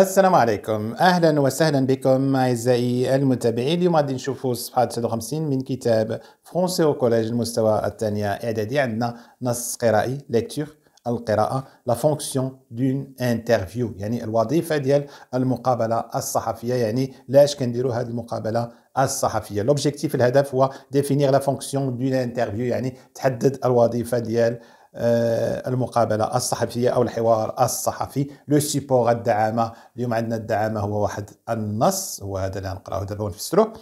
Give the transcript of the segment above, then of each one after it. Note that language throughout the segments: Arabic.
السلام عليكم اهلا وسهلا بكم اعزائي المتابعين اليوم غادي نشوفوا الصفحه 53 من كتاب فرونسي او كوليج المستوى الثانيه اعدادي عندنا نص قرائي ليكتور القراءة لا فونكسيون دون انترفيو يعني الوظيفة ديال المقابلة الصحفية يعني لاش كنديروا هذه المقابلة الصحفية لوبجيكتيف الهدف هو ديفينيغ لا فونكسيون دون انترفيو يعني تحدد الوظيفة ديال آه، المقابله الصحفيه او الحوار الصحفي لو سيبور الدعامه اليوم عندنا الدعامه هو واحد النص هو هذا اللي غنقراوه دابا ونفسروه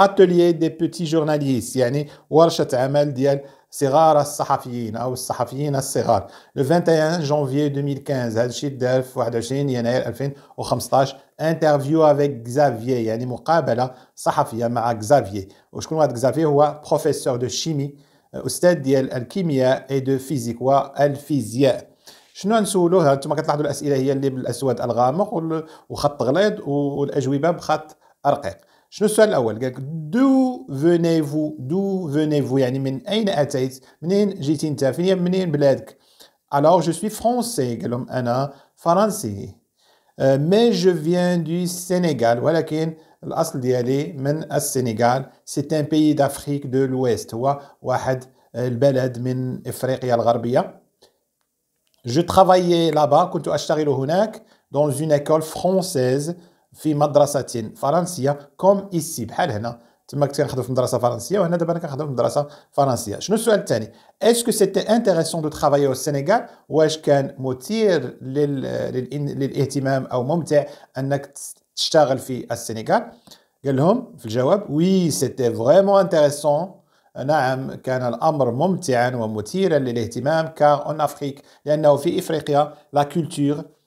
اتوليي دي بوتي جورناليست يعني ورشه عمل ديال صغار الصحفيين او الصحفيين الصغار لو 21 جونفيي 2015 هذا الشيء دار في 21 يناير 2015 انترفيو افيك زافيي يعني مقابله صحفيه مع زافيي وشكون هذا زافيي هو بروفيسور دو شيمي استاذ ديال الكيمياء اي دو فيزيك والفيزياء شنو نسولوه انتم كتلاحظوا الاسئله هي اللي بالاسود الغامق وخط غليظ والاجوبه بخط رقيق شنو السؤال الاول قالك دو دو فو دو فو يعني من اين اتيت منين جيتي انت فين منين بلادك الوغ جو سوي فرونسي قال لهم انا فرنسي Euh, mais je viens du Sénégal. ولكن الأصل ديالي من السنغال. C'est un pays d'Afrique de l'Ouest. هو واحد البلد من إفريقيا الغربية. Je travaillais là-bas. كنت أشتغل هناك dans une école française في مدرسة فرنسية comme ici بحال هنا. تما كنت كنخدم في مدرسه فرنسيه وهنا دابا انا كنخدم في مدرسه فرنسيه شنو السؤال الثاني اسكو سيتي انتريسون دو ترافاي او السنغال واش كان مثير لل... لل... للاهتمام او ممتع انك تشتغل في السنغال قال لهم في الجواب وي سيتي فريمون انتريسون نعم كان الامر ممتعا ومثيرا للاهتمام كار اون افريك لانه في افريقيا لا كولتور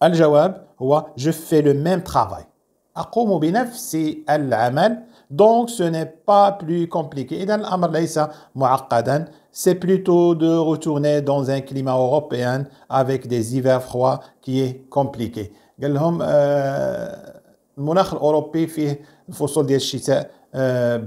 Al-Jawab, je fais le même travail. c'est Donc, ce n'est pas plus compliqué. Et dans amr C'est plutôt de retourner dans un climat européen avec des hivers froids qui est compliqué. Euh,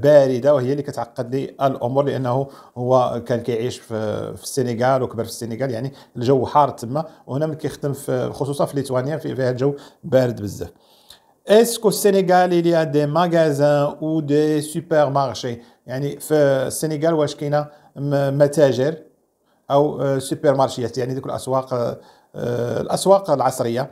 بارده وهي اللي كتعقد لي الامور لانه هو كان كيعيش في, في السنغال وكبر في السنغال يعني الجو حار تما وهنا ملي كيخدم في خصوصا في ليتوانيا فيها الجو بارد بزاف اسكو السنغال اللي دي a des magasins ou des يعني في السنغال واش كاينه متاجر او سوبر آه، مارشيات يعني ديك الاسواق آه، آه، الاسواق العصريه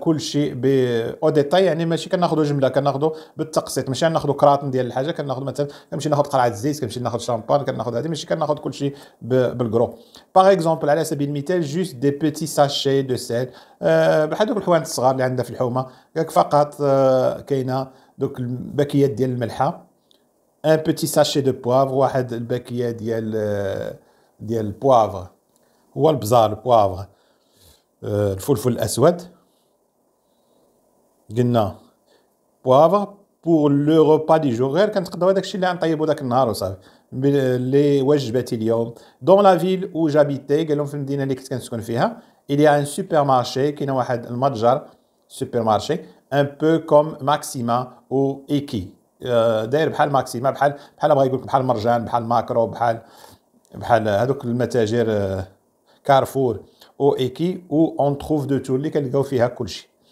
كل شيء او ديتاي يعني ماشي كناخذوا جمله كناخذوا بالتقسيط ماشي ناخذوا كراتن ديال الحاجه كناخذ مثلا كنمشي ناخذ قرعه الزيت كنمشي ناخذ شامبان كناخذ هذه ماشي كناخذ كل شيء بالجروب باغ اكزومبل على سبيل المثال جوست دي بيتي ساشي دو سيل بحال دوك الحوانت الصغار اللي عندنا في الحومه ياك فقط آه، كاينه دوك الباكيات ديال الملحه ان بوتي ساشي دو بواف واحد الباكيه ديال آه، ديال البوافغ هو البزار البوافغ آه، الفلفل الاسود قلنا بوافا بور لو روبا دي جور غير كنتقدروا هذاك الشيء اللي غنطيبوا ذاك النهار وصافي لي وجباتي اليوم دون لا فيل او جابيتي قال لهم في المدينه اللي كنت كنسكن فيها الي ان سوبر مارشي كاين واحد المتجر سوبر مارشي ان بو كوم ماكسيما او ايكي داير بحال ماكسيما بحال بحال بغا يقول بحال مرجان بحال ماكرو بحال بحال هذوك المتاجر كارفور او ايكي و اون تروف دو تو اللي كنلقاو فيها كلشي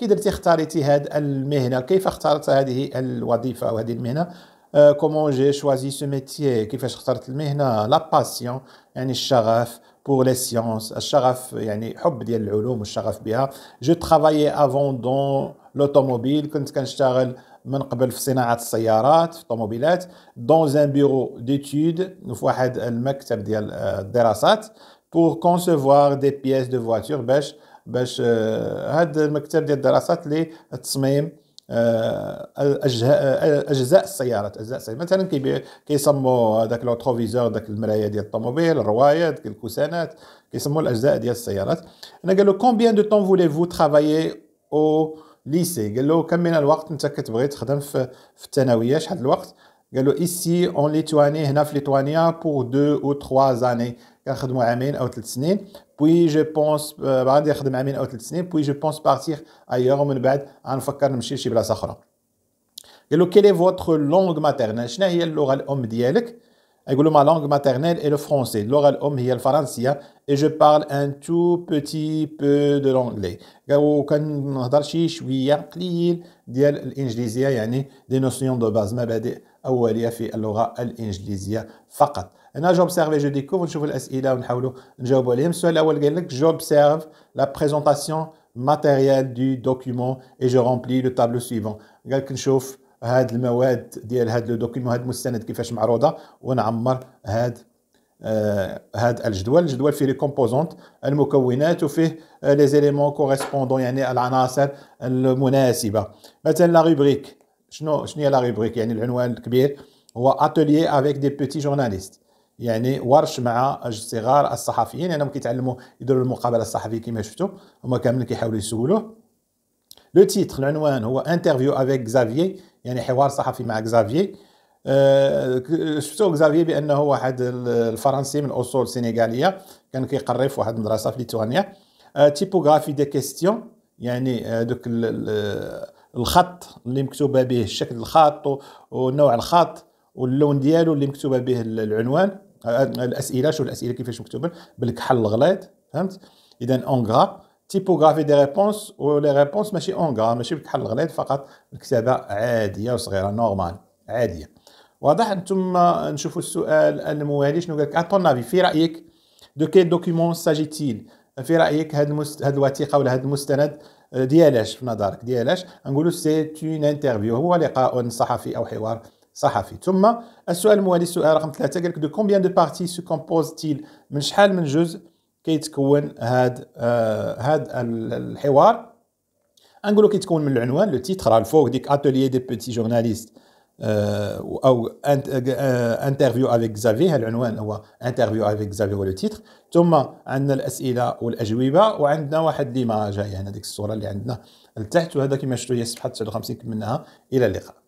Comment درتي اختاريتي ce المهنه كيف اخترت هذه الوظيفه وهذه المهنه كومون جي pour les sciences الشغف يعني حب ديال العلوم dans بها bureau ترافايي pour concevoir des pièces de voiture باش هذا المكتب ديال الدراسات للتصميم اجزاء السيارات اجزاء السيارات مثلا كيبيع كيسموا هذاك لوتروفيزور داك المرايه ديال الطوموبيل الروايه الكوسانات كيسموا الاجزاء ديال السيارات انا قال له كومبيان دو طون فولي فو ترافايي او ليسي قال له كم من الوقت انت كتبغي تخدم في, في الثانويه شحال الوقت ici en Lituanie, هنا في ليتوانيا pour deux ou trois années. Puis je pense عامين euh, Puis je pense partir ailleurs quelle est votre langue maternelle شنو Agulou, ma langue maternelle est le français. L'oral homme est le français. Et je parle un tout petit peu de l'anglais. Quand on a je suis un peu de l'anglais. Il y a des notions de base. Mais j'observe je découvre. vous laisse là. Je vous laisse J'observe la présentation matérielle du document et je remplis le tableau suivant. Je vous هاد المواد ديال هاد لو دوكيمون هاد المستند كيفاش معروضه ونعمر هاد آه هاد الجدول الجدول فيه لي كومبوزونت المكونات وفيه آه، لي زيليمون كوريسبوندون يعني العناصر المناسبه مثلا لا روبريك شنو شنو هي لا روبريك يعني العنوان الكبير هو اتوليي افيك دي بوتي جورناليست يعني ورش مع صغار الصحفيين يعني هم كيتعلموا يديروا المقابله الصحفيه كما شفتوا هما كاملين كيحاولوا يسولوه لو تيتر العنوان هو انترفيو افيك زافيي يعني حوار صحفي مع زافيي آه، شفتو زافيي بانه واحد الفرنسي من اصول سينيغاليه كان كيقري في واحد المدرسه في ليتوانيا تيبوغرافي دي كيستيون يعني آه، دوك آه، الخط اللي مكتوبه به شكل الخط ونوع الخط واللون ديالو اللي مكتوبه به العنوان الاسئله شو الاسئله كيفاش مكتوبه بالكحل الغليظ فهمت اذا اونغرا تيبوغرافي دي ريبونس ولي ريبونس ماشي اونغا ماشي بكحل الغليظ فقط الكتابه عاديه وصغيره نورمال عاديه واضح انتم نشوفوا السؤال الموالي شنو قالك لك اتون في رايك دو كي دوكيمون ساجيتيل في رايك هاد المست... هاد الوثيقه ولا هاد المستند ديالاش في نظرك ديالاش نقولوا سي اون انترفيو هو لقاء صحفي او حوار صحفي ثم السؤال الموالي السؤال رقم ثلاثة قال لك دو كومبيان دو بارتي سو كومبوز تيل من شحال من جزء كيتكون هاد آه هاد الحوار نقولوا كيتكون من العنوان لو تيتر على الفوق ديك اتوليي دي بوتي جورناليست آه او انترفيو افيك زافي العنوان هو انترفيو افيك زافي هو لو تيتر ثم عندنا الاسئله والاجوبه وعندنا واحد ليماج هي هنا ديك الصوره اللي عندنا لتحت وهذا كما شفتوا هي صفحه 59 منها الى اللقاء